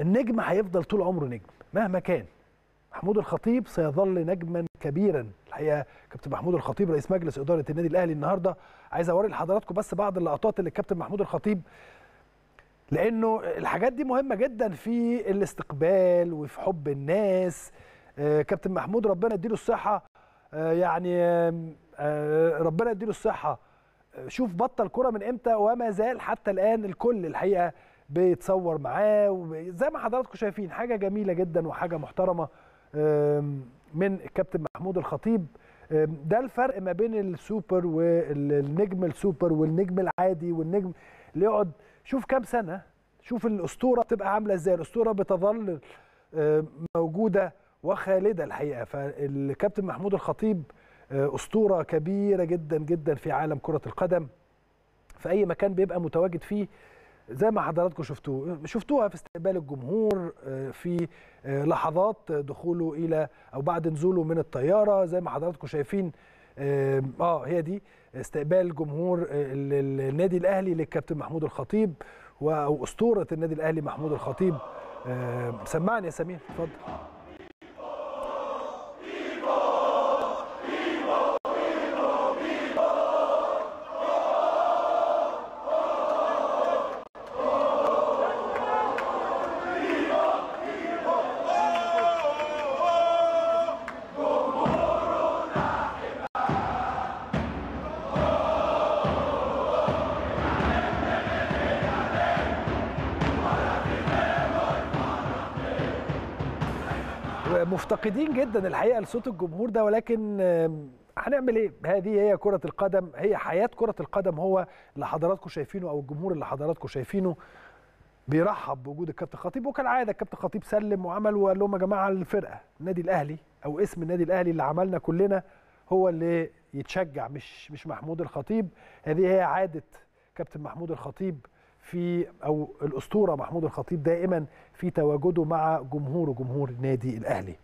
النجم هيفضل طول عمره نجم مهما كان محمود الخطيب سيظل نجما كبيرا الحقيقه كابتن محمود الخطيب رئيس مجلس اداره النادي الاهلي النهارده عايز اوري لحضراتكم بس بعض اللقطات اللي الكابتن محمود الخطيب لانه الحاجات دي مهمه جدا في الاستقبال وفي حب الناس آه، كابتن محمود ربنا يديله الصحه آه، يعني آه، ربنا يديله الصحه شوف بطل كره من امتى وما زال حتى الان الكل الحقيقه بيتصور معاه زي ما حضراتكم شايفين حاجه جميله جدا وحاجه محترمه من الكابتن محمود الخطيب ده الفرق ما بين السوبر والنجم السوبر والنجم العادي والنجم اللي يقعد شوف كام سنه شوف الاسطوره بتبقى عامله ازاي الاسطوره بتظل موجوده وخالده الحقيقه فالكابتن محمود الخطيب آه، اسطوره كبيره جدا جدا في عالم كره القدم في اي مكان بيبقى متواجد فيه زي ما حضراتكم شفتوه شفتوها في استقبال الجمهور آه، في آه، لحظات دخوله الى او بعد نزوله من الطياره زي ما حضراتكم شايفين اه, آه، هي دي استقبال جمهور النادي الاهلي للكابتن محمود الخطيب واسطوره النادي الاهلي محمود الخطيب سمعني يا سمير اتفضل مفتقدين جدا الحقيقه لصوت الجمهور ده ولكن هنعمل ايه؟ هذه هي كرة القدم هي حياة كرة القدم هو اللي حضراتكم شايفينه او الجمهور اللي حضراتكم شايفينه بيرحب بوجود الكابتن خطيب وكالعاده الكابتن خطيب سلم وعمل وقال لهم يا جماعه الفرقه النادي الاهلي او اسم النادي الاهلي اللي عملنا كلنا هو اللي يتشجع مش مش محمود الخطيب هذه هي عاده كابتن محمود الخطيب في او الاسطوره محمود الخطيب دائما في تواجده مع جمهوره جمهور النادي الاهلي